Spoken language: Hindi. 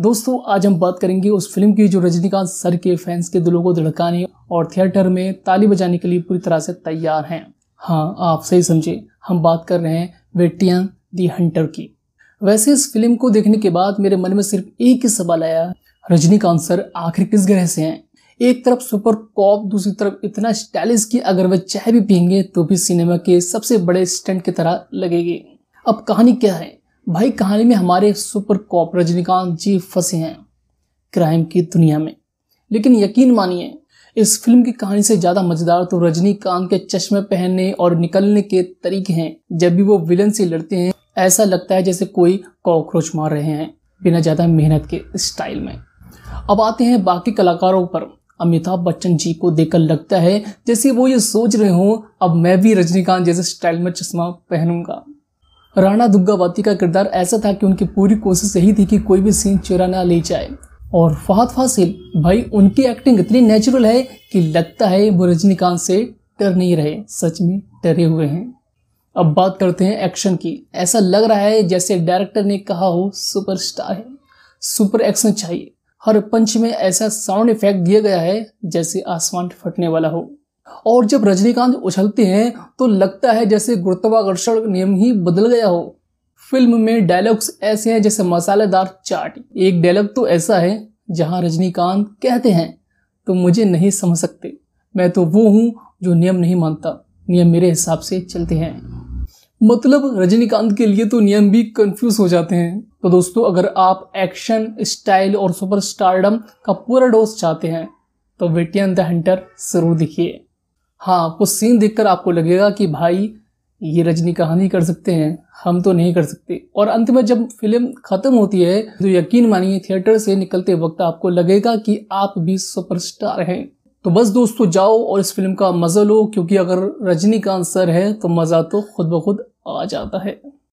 दोस्तों आज हम बात करेंगे उस फिल्म की जो रजनीकांत सर के फैंस के दिलों को धड़काने और थिएटर में ताली बजाने के लिए पूरी तरह से तैयार हैं हाँ आप सही समझे हम बात कर रहे हैं वेटियन दी हंटर की वैसे इस फिल्म को देखने के बाद मेरे मन में सिर्फ एक ही सवाल आया रजनीकांत सर आखिर किस ग्रह से हैं एक तरफ सुपर कॉप दूसरी तरफ इतना स्टाइलिश कि अगर वह चाय भी पियेंगे तो भी सिनेमा के सबसे बड़े स्टंट की तरह लगेगी अब कहानी क्या है भाई कहानी में हमारे सुपर कॉप रजनीकांत जी फंसे हैं क्राइम की दुनिया में लेकिन यकीन मानिए इस फिल्म की कहानी से ज़्यादा मज़ेदार तो रजनीकांत के चश्मे पहनने और निकलने के तरीके हैं जब भी वो विलन से लड़ते हैं ऐसा लगता है जैसे कोई कॉकरोच मार रहे हैं बिना ज़्यादा मेहनत के स्टाइल में अब आते हैं बाकी कलाकारों पर अमिताभ बच्चन जी को देखकर लगता है जैसे वो ये सोच रहे हों अब मैं भी रजनीकांत जैसे स्टाइल में चश्मा पहनूंगा राणा दुग्गावती का किरदार ऐसा था कि उनकी पूरी कोशिश यही थी कि कोई भी सीन चुरा ना ले जाए और फहद फासिल भाई उनकी एक्टिंग इतनी नेचुरल है कि लगता है वो रजनीकांत से डर नहीं रहे सच में डरे हुए हैं अब बात करते हैं एक्शन की ऐसा लग रहा है जैसे डायरेक्टर ने कहा हो सुपरस्टार है सुपर एक्शन चाहिए हर पंच में ऐसा साउंड इफेक्ट दिया गया है जैसे आसमान फटने वाला हो और जब रजनीकांत उछलते हैं तो लगता है जैसे गुरुत्वाकर्षण नियम ही बदल गया हो फिल्म में डायलॉग्स ऐसे हैं जैसे मसालेदार चाट एक डायलॉग तो ऐसा है जहां रजनीकांत कहते हैं तो मुझे नहीं समझ सकते मैं तो वो हूं जो नियम नहीं मानता नियम मेरे हिसाब से चलते हैं मतलब रजनीकांत के लिए तो नियम भी कंफ्यूज हो जाते हैं तो दोस्तों अगर आप एक्शन स्टाइल और सुपर स्टारडम का पूरा डोज चाहते हैं तो वेटियन द हंटर जरूर दिखिए हाँ कुछ सीन देखकर आपको लगेगा कि भाई ये रजनी कहानी कर सकते हैं हम तो नहीं कर सकते और अंत में जब फिल्म खत्म होती है तो यकीन मानिए थिएटर से निकलते वक्त आपको लगेगा कि आप भी सुपरस्टार हैं तो बस दोस्तों जाओ और इस फिल्म का मज़ा लो क्योंकि अगर रजनीकांत सर है तो मज़ा तो खुद ब खुद आ जाता है